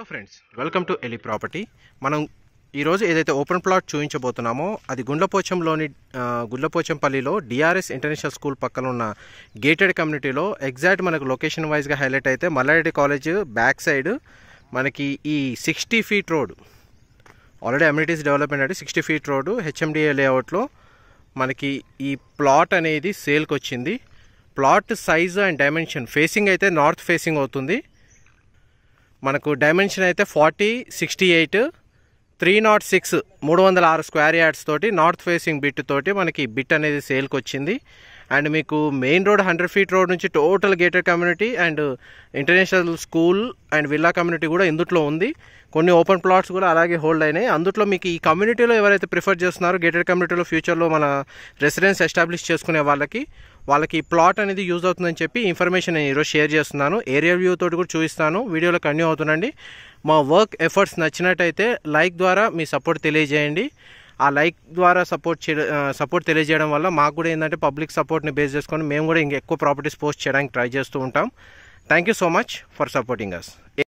hello friends welcome to ఎలి property మనం ఈరోజు ఏదైతే ఓపెన్ ప్లాట్ చూపించబోతున్నామో అది గుండ్లపోచంలోని గుండ్లపోచంపల్లిలో డిఆర్ఎస్ ఇంటర్నేషనల్ స్కూల్ పక్కన ఉన్న గేటెడ్ కమ్యూనిటీలో ఎగ్జాక్ట్ మనకు లొకేషన్ వైజ్గా హైలైట్ అయితే మల్లారెడ్డి కాలేజ్ బ్యాక్ సైడ్ మనకి ఈ sixty feet road already amenities development అంటే సిక్స్టీ ఫీట్ రోడ్ హెచ్ఎండిఏ లేఅవుట్లో మనకి ఈ ప్లాట్ అనేది సేల్కి వచ్చింది plot size and dimension facing అయితే నార్త్ ఫేసింగ్ అవుతుంది మనకు డైమెన్షన్ అయితే forty sixty eight three naught six మూడు వందల ఆరు స్క్వేర్ యార్డ్స్ తోటి నార్త్ ఫేసింగ్ బిట్ తోటి మనకి బిట్ అనేది సేల్కి వచ్చింది అండ్ మీకు main road hundred feet road నుంచి total gated community and international school and villa community కూడా ఇందుట్లో ఉంది కొన్ని ఓపెన్ ప్లాట్స్ కూడా అలాగే హోల్డ్ అయినాయి అందుట్లో మీకు ఈ కమ్యూనిటీలో ఎవరైతే ప్రిఫర్ చేస్తున్నారో గేటెడ్ కమ్యూనిటీలో ఫ్యూచర్లో మన రెసిడెన్స్ ఎస్టాబ్లిష్ చేసుకునే వాళ్ళకి వాళ్ళకి ప్లాట్ అనేది యూజ్ అవుతుందని చెప్పి ఇన్ఫర్మేషన్ నేను ఈరోజు షేర్ చేస్తున్నాను ఏరియా వ్యూ తోటి కూడా చూపిస్తాను వీడియోలో కన్యూ అవుతుండండి మా వర్క్ ఎఫర్ట్స్ నచ్చినట్టయితే లైక్ ద్వారా మీ సపోర్ట్ తెలియజేయండి ఆ లైక్ ద్వారా సపోర్ట్ చే సపోర్ట్ తెలియజేయడం వల్ల మాకు కూడా ఏంటంటే పబ్లిక్ సపోర్ట్ని బేస్ చేసుకొని మేము కూడా ఇంకా ఎక్కువ ప్రాపర్టీస్ పోస్ట్ చేయడానికి ట్రై చేస్తూ ఉంటాం thank you so much for supporting us